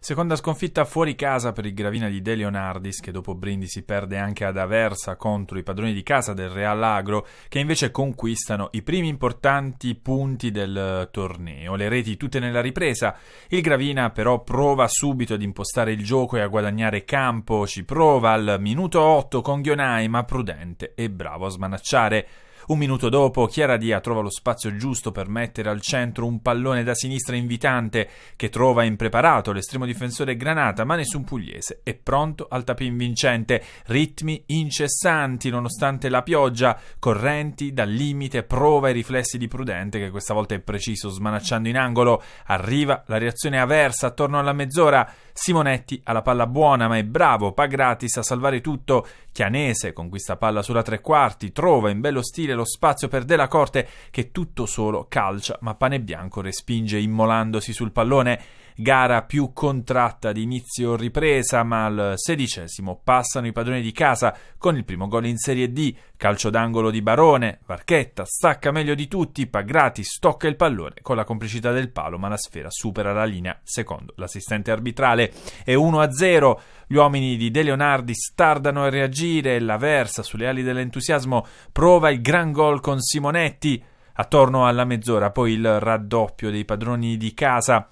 Seconda sconfitta fuori casa per il Gravina di De Leonardis, che dopo Brindisi perde anche ad Aversa contro i padroni di casa del Real Agro, che invece conquistano i primi importanti punti del eh, torneo. Le reti tutte nella ripresa. Il Gravina però prova subito ad impostare il gioco e a guadagnare campo. Ci prova al minuto 8 con Ghionai, ma prudente e bravo a smanacciare. Un minuto dopo, Chiara Dia trova lo spazio giusto per mettere al centro un pallone da sinistra invitante che trova impreparato l'estremo difensore Granata, ma nessun pugliese è pronto al tapin vincente. Ritmi incessanti nonostante la pioggia, correnti dal limite, prova i riflessi di Prudente che questa volta è preciso smanacciando in angolo. Arriva la reazione avversa attorno alla mezz'ora. Simonetti ha la palla buona, ma è bravo gratis a salvare tutto. Chianese con questa palla sulla tre quarti trova in bello stile garantire lo spazio per Della Corte che tutto solo calcia, ma Pane Bianco respinge immolandosi sul pallone. Gara più contratta di inizio ripresa, ma al sedicesimo passano i padroni di casa con il primo gol in Serie D. Calcio d'angolo di Barone, Varchetta stacca meglio di tutti, Pagrati stocca il pallone con la complicità del palo, ma la sfera supera la linea, secondo l'assistente arbitrale. È 1-0. Gli uomini di De Leonardis tardano a reagire e la Versa, sulle ali dell'entusiasmo, prova il gran gol con Simonetti. Attorno alla mezz'ora, poi il raddoppio dei padroni di casa.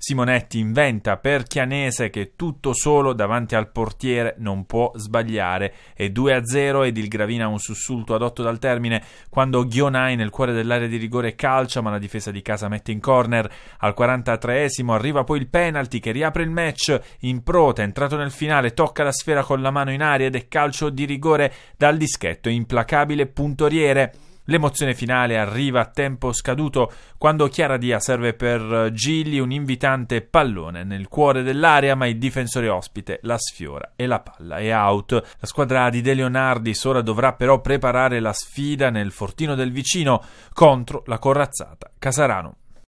Simonetti inventa per Chianese che tutto solo davanti al portiere non può sbagliare È 2-0 ed il Gravina ha un sussulto adotto dal termine quando Ghionai nel cuore dell'area di rigore calcia ma la difesa di casa mette in corner. Al 43esimo arriva poi il penalty che riapre il match in prota, entrato nel finale, tocca la sfera con la mano in aria ed è calcio di rigore dal dischetto implacabile puntoriere. L'emozione finale arriva a tempo scaduto quando Chiara Dia serve per Gigli un invitante pallone nel cuore dell'area, ma il difensore ospite la sfiora e la palla è out. La squadra di De Leonardis ora dovrà però preparare la sfida nel fortino del vicino contro la corazzata Casarano.